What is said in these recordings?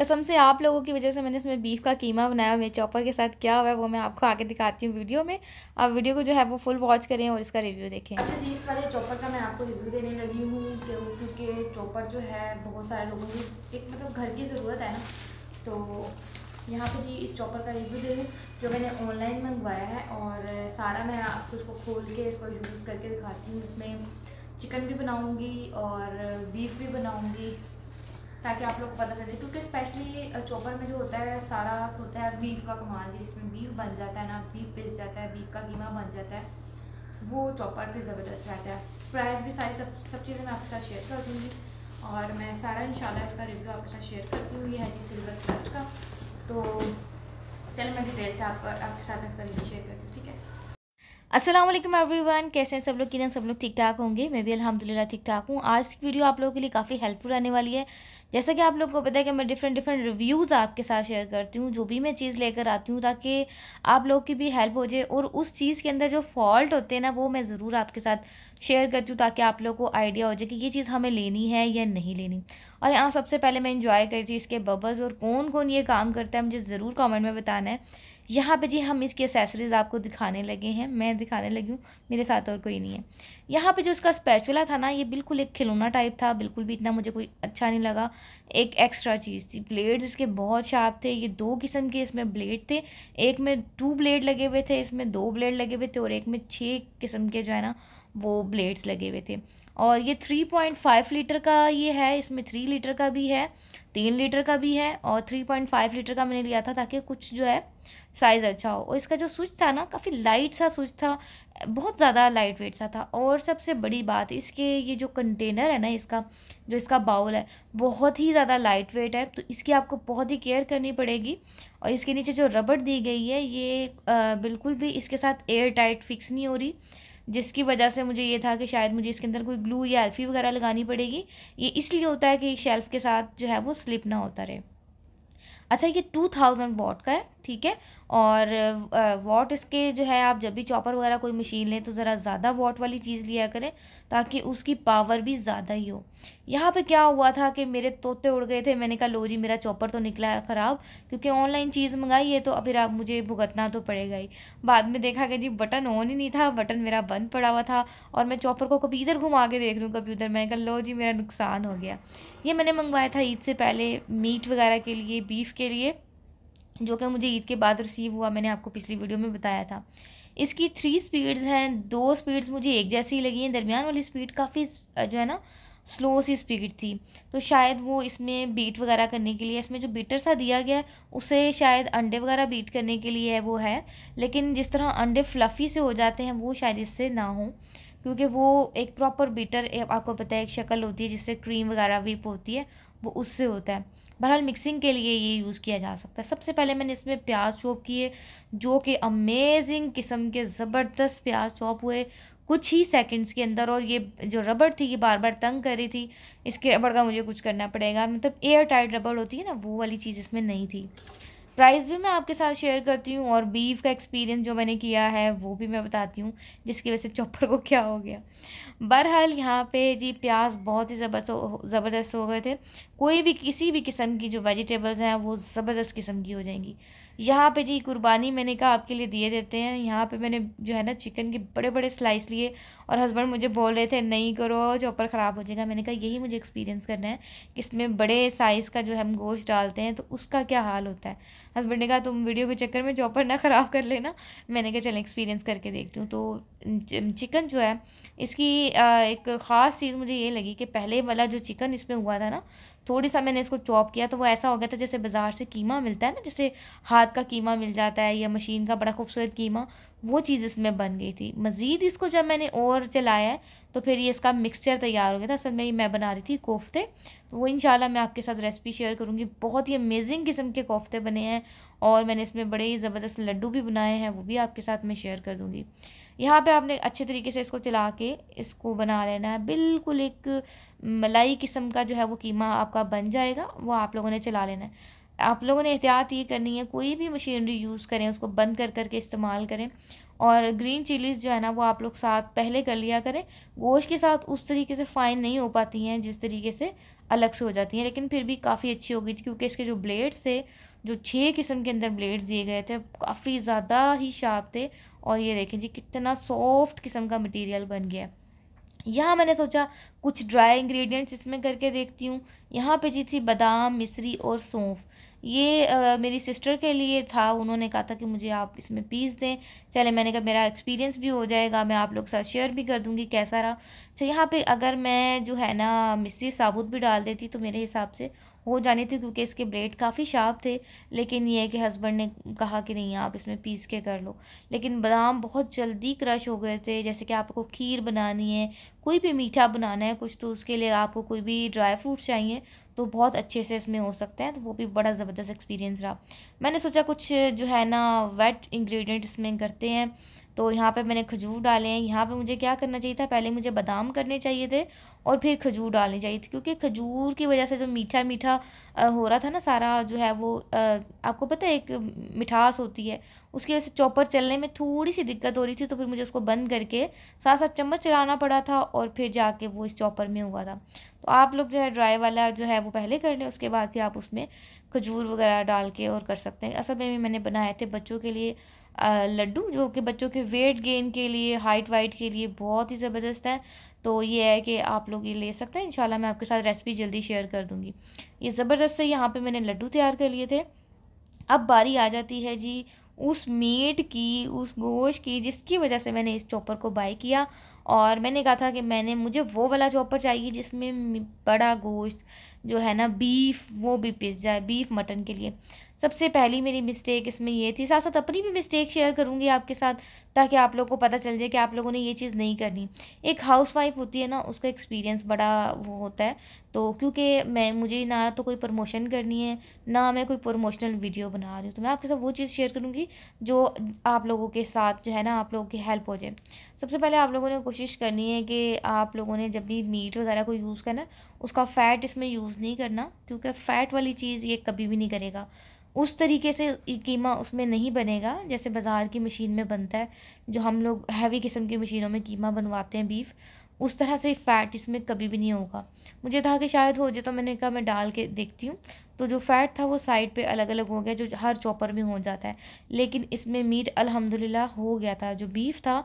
कसम से आप लोगों की वजह से मैंने इसमें बीफ का कीमा बनाया मेरे चॉपर के साथ क्या हुआ है वो मैं आपको आगे दिखाती हूँ वीडियो में आप वीडियो को जो है वो फुल वॉच करें और इसका रिव्यू देखें अच्छा जी इस वाले चॉपर का मैं आपको रिव्यू देने लगी हूँ क्योंकि चॉपर जो है बहुत सारे लोगों की एक मतलब घर की ज़रूरत है ना तो यहाँ पर जी इस चॉपर का रिव्यू दे रही जो मैंने ऑनलाइन मंगवाया है और सारा मैं आपको उसको खोल के इसको यूज़ करके दिखाती हूँ इसमें चिकन भी बनाऊँगी और बीफ भी बनाऊँगी ताकि आप लोग को पता चले क्योंकि स्पेशली चोपर में जो होता है सारा होता है बीफ का कमाल जिसमें बीफ बन जाता है ना बीफ पिस जाता है बीफ का कीमा बन जाता है वो चॉपर पे ज़बरदस्त रहता है प्राइस भी सारी सब सब चीज़ें मैं आपके साथ शेयर कर दूँगी और मैं सारा इन इसका रिव्यू आपके साथ शेयर करती हूँ ये है जी सिल्वर क्रस्ट का तो चलो मैं डिटेल से आपका आपके साथ इसका रिव्यू शेयर करती हूँ ठीक है असलम एवरीवन कैसे हैं सब लोग किरण सब लोग ठीक ठाक होंगे मैं भी अल्हम्दुलिल्लाह ठीक ठाक हूँ आज की वीडियो आप लोगों के लिए काफ़ी हेल्पफुल रहने वाली है जैसा कि आप लोगों को पता है कि मैं डिफरेंट डिफरेंट रिव्यूज़ आपके साथ शेयर करती हूँ जो भी मैं चीज़ लेकर आती हूँ ताकि आप लोग की भी हेल्प हो जाए और उस चीज़ के अंदर जो फॉल्ट होते हैं ना वो मैं ज़रूर आपके साथ शेयर करती हूँ ताकि आप लोग को आइडिया हो जाए कि ये चीज़ हमें लेनी है या नहीं लेनी और यहाँ सबसे पहले मैं इंजॉय करी थी इसके बबल्स और कौन कौन ये काम करता है मुझे ज़रूर कॉमेंट में बताना है यहाँ पे जी हम इसकी एसेसरीज़ आपको दिखाने लगे हैं मैं दिखाने लगी हूँ मेरे साथ और कोई नहीं है यहाँ पे जो इसका स्पैचुला था ना ये बिल्कुल एक खिलौना टाइप था बिल्कुल भी इतना मुझे कोई अच्छा नहीं लगा एक एक्स्ट्रा चीज़ थी ब्लेड्स इसके बहुत शार्प थे ये दो किस्म के इसमें ब्लेड थे एक में टू ब्लेड लगे हुए थे इसमें दो ब्लेड लगे हुए थे और एक में छः किस्म के जो है ना वो ब्लेड्स लगे हुए थे और ये थ्री पॉइंट फाइव लीटर का ये है इसमें थ्री लीटर का भी है तीन लीटर का भी है और थ्री पॉइंट फाइव लीटर का मैंने लिया था ताकि कुछ जो है साइज़ अच्छा हो और इसका जो स्विच था ना काफ़ी लाइट सा स्विच था बहुत ज़्यादा लाइट वेट सा था और सबसे बड़ी बात इसके ये जो कंटेनर है ना इसका जो इसका बाउल है बहुत ही ज़्यादा लाइट वेट है तो इसकी आपको बहुत ही केयर करनी पड़ेगी और इसके नीचे जो रबड़ दी गई है ये आ, बिल्कुल भी इसके साथ एयर टाइट फिक्स नहीं हो रही जिसकी वजह से मुझे ये था कि शायद मुझे इसके अंदर कोई ग्लू या एल्फी वगैरह लगानी पड़ेगी ये इसलिए होता है कि शेल्फ़ के साथ जो है वो स्लिप ना होता रहे अच्छा ये टू थाउजेंड वॉट का है ठीक है और वॉट इसके जो है आप जब भी चॉपर वगैरह कोई मशीन लें तो ज़रा ज़्यादा वॉट वाली चीज़ लिया करें ताकि उसकी पावर भी ज़्यादा ही हो यहाँ पे क्या हुआ था कि मेरे तोते उड़ गए थे मैंने कहा लो जी मेरा चॉपर तो निकला है ख़राब क्योंकि ऑनलाइन चीज़ मंगाई है तो फिर आप मुझे भुगतना तो पड़ेगा ही बाद में देखा कि जी बटन ऑन ही नहीं था बटन मेरा बंद पड़ा हुआ था और मैं चॉपर को कभी इधर घुमा के देख लूँ कभी उधर मैंने कहा लो जी मेरा नुकसान हो गया ये मैंने मंगवाया था ईद से पहले मीट वगैरह के लिए बीफ के लिए जो कि मुझे ईद के बाद रिसीव हुआ मैंने आपको पिछली वीडियो में बताया था इसकी थ्री स्पीड्स हैं दो स्पीड्स मुझे एक जैसी ही लगी हैं दरमियान वाली स्पीड काफ़ी जो है ना स्लो सी स्पीड थी तो शायद वो इसमें बीट वगैरह करने के लिए इसमें जो बीटर सा दिया गया है उसे शायद अंडे वगैरह बीट करने के लिए है वो है लेकिन जिस तरह अंडे फ्लफ़ी से हो जाते हैं वो शायद इससे ना हों क्योंकि वो एक प्रॉपर बीटर आपको पता है एक शक्ल होती है जिससे क्रीम वगैरह वीप होती है वो उससे होता है बहरहाल मिक्सिंग के लिए ये यूज़ किया जा सकता है सबसे पहले मैंने इसमें प्याज चॉप किए जो कि अमेजिंग किस्म के ज़बरदस्त प्याज चॉप हुए कुछ ही सेकंड्स के अंदर और ये जो रबड़ थी ये बार बार तंग कर रही थी इसके रबड़ का मुझे कुछ करना पड़ेगा मतलब एयर टाइट रबड़ होती है ना वो वाली चीज़ इसमें नहीं थी प्राइस भी मैं आपके साथ शेयर करती हूँ और बीफ का एक्सपीरियंस जो मैंने किया है वो भी मैं बताती हूँ जिसकी वजह से चॉपर को क्या हो गया बहरहाल यहाँ पे जी प्याज बहुत ही ज़बरदस्त ज़बरदस्त हो गए थे कोई भी किसी भी किस्म की जो वेजिटेबल्स हैं वो ज़बरदस्त किस्म की हो जाएंगी यहाँ पे जी कुर्बानी मैंने कहा आपके लिए दिए देते हैं यहाँ पे मैंने जो है ना चिकन के बड़े बड़े स्लाइस लिए और हस्बैंड मुझे बोल रहे थे नहीं करो चॉपर ख़राब हो जाएगा मैंने कहा यही मुझे एक्सपीरियंस करना है कि इसमें बड़े साइज़ का जो हम गोश्त डालते हैं तो उसका क्या हाल होता है हस्बैंड ने कहा तुम वीडियो के चक्कर में चॉपर ना ख़राब कर लेना मैंने कहा चल एक्सपीरियंस करके देखती हूँ तो चिकन जो है इसकी एक ख़ास चीज़ मुझे ये लगी कि पहले वाला जो चिकन इसमें हुआ था ना थोड़ी सा मैंने इसको चॉप किया तो वो ऐसा हो गया था जैसे बाज़ार से कीमा मिलता है ना जैसे हाथ का कीमा मिल जाता है या मशीन का बड़ा खूबसूरत कीमा वो चीज़ इसमें बन गई थी मज़ीद इसको जब मैंने और चलाया तो फिर ये इसका मिक्सचर तैयार हो गया था असल में मैं बना रही थी कोफ्ते तो वो इंशाल्लाह मैं आपके साथ रेसिपी शेयर करूँगी बहुत ही अमेजिंग किस्म के कोफ्ते बने हैं और मैंने इसमें बड़े ही ज़बरदस्त लड्डू भी बनाए हैं वो भी आपके साथ मैं शेयर कर दूँगी यहाँ पे आपने अच्छे तरीके से इसको चला के इसको बना लेना है बिल्कुल एक मलाई किस्म का जो है वो कीमा आपका बन जाएगा वो आप लोगों ने चला लेना है आप लोगों ने एहतियात ये करनी है कोई भी मशीनरी यूज़ करें उसको बंद कर करके इस्तेमाल करें और ग्रीन चिलीज़ जो है ना वो आप लोग साथ पहले कर लिया करें गोश्त के साथ उस तरीके से फाइन नहीं हो पाती हैं जिस तरीके से अलग से हो जाती हैं लेकिन फिर भी काफ़ी अच्छी हो गई थी क्योंकि इसके जो ब्लेड्स थे जो छः किस्म के अंदर ब्लेड्स दिए गए थे काफ़ी ज़्यादा ही शार्प थे और ये देखें जी कितना सॉफ्ट किस्म का मटीरियल बन गया है यहाँ मैंने सोचा कुछ ड्राई इंग्रेडिएंट्स इसमें करके देखती हूँ यहाँ पे जी थी बादाम मिसरी और सौंफ ये आ, मेरी सिस्टर के लिए था उन्होंने कहा था कि मुझे आप इसमें पीस दें चले मैंने कहा मेरा एक्सपीरियंस भी हो जाएगा मैं आप लोग के साथ शेयर भी कर दूँगी कैसा रहा अच्छा यहाँ पे अगर मैं जो है ना मिसरी साबुत भी डाल देती तो मेरे हिसाब से हो जानी थी क्योंकि इसके ब्लेड काफ़ी शार्प थे लेकिन ये कि हस्बैंड ने कहा कि नहीं आप इसमें पीस के कर लो लेकिन बादाम बहुत जल्दी क्रश हो गए थे जैसे कि आपको खीर बनानी है कोई भी मीठा बनाना है कुछ तो उसके लिए आपको कोई भी ड्राई फ्रूट्स चाहिए तो बहुत अच्छे से इसमें हो सकते हैं तो वो भी बड़ा ज़बरदस्त एक्सपीरियंस रहा मैंने सोचा कुछ जो है ना वेट इंग्रेडिएंट इसमें करते हैं तो यहाँ पे मैंने खजूर डाले हैं यहाँ पे मुझे क्या करना चाहिए था पहले मुझे बादाम करने चाहिए थे और फिर खजूर डालने चाहिए थे क्योंकि खजूर की वजह से जो मीठा मीठा हो रहा था ना सारा जो है वो आपको पता है एक मिठास होती है उसकी वजह से चॉपर चलने में थोड़ी सी दिक्कत हो रही थी तो फिर मुझे उसको बंद करके साथ साथ चम्मच चलाना पड़ा था और फिर जाके वो इस चॉपर में हुआ था तो आप लोग जो है ड्राई वाला जो है वो पहले कर लें उसके बाद फिर आप उसमें खजूर वगैरह डाल के और कर सकते हैं असल में भी मैंने बनाए थे बच्चों के लिए लड्डू जो कि बच्चों के वेट गेन के लिए हाइट वाइट के लिए बहुत ही ज़बरदस्त है तो ये है कि आप लोग ये ले सकते हैं इंशाल्लाह मैं आपके साथ रेसिपी जल्दी शेयर कर दूँगी ये ज़बरदस्त से यहाँ पे मैंने लड्डू तैयार कर लिए थे अब बारी आ जाती है जी उस मीट की उस गोश्त की जिसकी वजह से मैंने इस चॉपर को बाई किया और मैंने कहा था कि मैंने मुझे वो वाला चॉपर चाहिए जिसमें बड़ा गोश्त जो है ना बीफ वो भी पिस जाए बीफ मटन के लिए सबसे पहली मेरी मिस्टेक इसमें ये थी साथ साथ अपनी भी मिस्टेक शेयर करूँगी आपके साथ ताकि आप लोग को पता चल जाए कि आप लोगों ने ये चीज़ नहीं करनी एक हाउस वाइफ होती है ना उसका एक्सपीरियंस बड़ा वो होता है तो क्योंकि मैं मुझे ना तो कोई प्रमोशन करनी है ना मैं कोई प्रमोशनल वीडियो बना रही हूँ तो मैं आपके साथ वो चीज़ शेयर करूँगी जो आप लोगों के साथ जो है ना आप लोगों की हेल्प हो जाए सबसे पहले आप लोगों ने कोशिश करनी है कि आप लोगों ने जब भी मीट वगैरह को यूज़ करना उसका फ़ैट इसमें यूज़ नहीं करना क्योंकि फ़ैट वाली चीज़ ये कभी भी नहीं करेगा उस तरीके से कीमा उसमें नहीं बनेगा जैसे बाज़ार की मशीन में बनता है जो हम लोग हैवी किस्म की मशीनों में कीमा बनवाते हैं बीफ उस तरह से फ़ैट इसमें कभी भी नहीं होगा मुझे था कि शायद हो जाए तो मैंने कहा मैं डाल के देखती हूँ तो जो फ़ैट था वो साइड पे अलग अलग हो गया जो हर चॉपर में हो जाता है लेकिन इसमें मीट अल्हम्दुलिल्लाह हो गया था जो बीफ था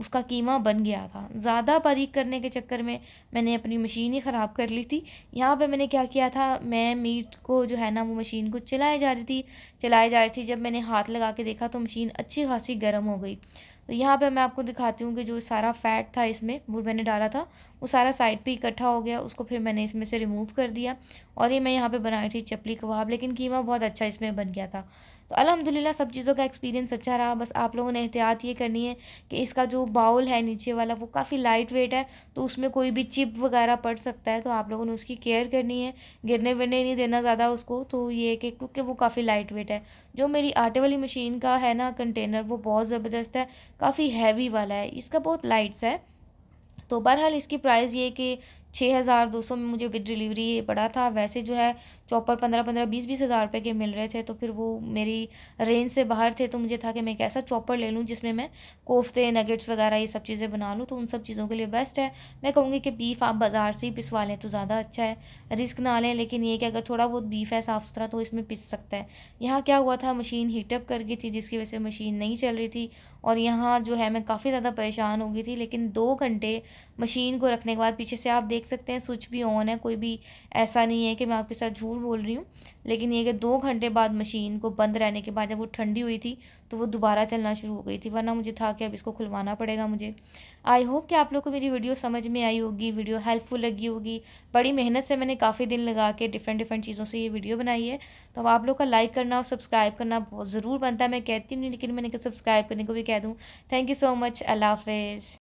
उसका कीमा बन गया था ज़्यादा बारीक करने के चक्कर में मैंने अपनी मशीन ही ख़राब कर ली थी यहाँ पे मैंने क्या किया था मैं मीट को जो है ना वो मशीन को चलाए जा रही थी चलाए जा रही थी जब मैंने हाथ लगा के देखा तो मशीन अच्छी खासी गर्म हो गई तो यहाँ पे मैं आपको दिखाती हूँ कि जो सारा फैट था इसमें वो मैंने डाला था वो सारा साइड पे इकट्ठा हो गया उसको फिर मैंने इसमें से रिमूव कर दिया और ये मैं यहाँ पे बनाई थी चपली कबाब लेकिन कीमा बहुत अच्छा इसमें बन गया था तो अलहमदिल्ला सब चीज़ों का एक्सपीरियंस अच्छा रहा बस आप लोगों ने एहतियात ये करनी है कि इसका जो बाउल है नीचे वाला वो काफ़ी लाइट वेट है तो उसमें कोई भी चिप वगैरह पड़ सकता है तो आप लोगों ने उसकी केयर करनी है गिरने विरने नहीं देना ज़्यादा उसको तो ये कि क्योंकि वो काफ़ी लाइट वेट है जो मेरी आटे वाली मशीन का है ना कंटेनर वो बहुत ज़बरदस्त है काफ़ी हैवी वाला है इसका बहुत लाइट्स है तो बहरहाल इसकी प्राइस ये कि छः हज़ार दो सौ में मुझे विद डिलीवरी पड़ा था वैसे जो है चॉपर पंद्रह पंद्रह बीस बीस हज़ार रुपये के मिल रहे थे तो फिर वो मेरी रेंज से बाहर थे तो मुझे था कि मैं एक ऐसा चॉपर ले लूँ जिसमें मैं कोफ्ते नगेट्स वगैरह ये सब चीज़ें बना लूँ तो उन सब चीज़ों के लिए बेस्ट है मैं कहूँगी कि बीफ आप बाज़ार से ही पिसवा लें तो ज़्यादा अच्छा है रिस्क ना लें लेकिन ये कि अगर थोड़ा बहुत बीफ है साफ़ सुथरा तो इसमें पिस सकता है यहाँ क्या हुआ था मशीन हीटअप कर गई थी जिसकी वजह से मशीन नहीं चल रही थी और यहाँ जो है मैं काफ़ी ज़्यादा परेशान हो गई थी लेकिन दो घंटे मशीन को रखने के बाद पीछे से आप देख देख सकते हैं स्विच भी ऑन है कोई भी ऐसा नहीं है कि मैं आपके साथ झूठ बोल रही हूँ लेकिन ये कि दो घंटे बाद मशीन को बंद रहने के बाद जब वो ठंडी हुई थी तो वो दोबारा चलना शुरू हो गई थी वरना मुझे था कि अब इसको खुलवाना पड़ेगा मुझे आई होप कि आप लोग को मेरी वीडियो समझ में आई होगी वीडियो हेल्पफुल लगी होगी बड़ी मेहनत से मैंने काफ़ी दिन लगा के डिफरेंट डिफरेंट चीज़ों से ये वीडियो बनाई है तो अब आप लोग का लाइक करना और सब्सक्राइब करना बहुत ज़रूर बनता है मैं कहती नहीं लेकिन मैंने कहा सब्सक्राइब करने को भी कह दूँ थैंक यू सो मच अल्लाह हाफिज़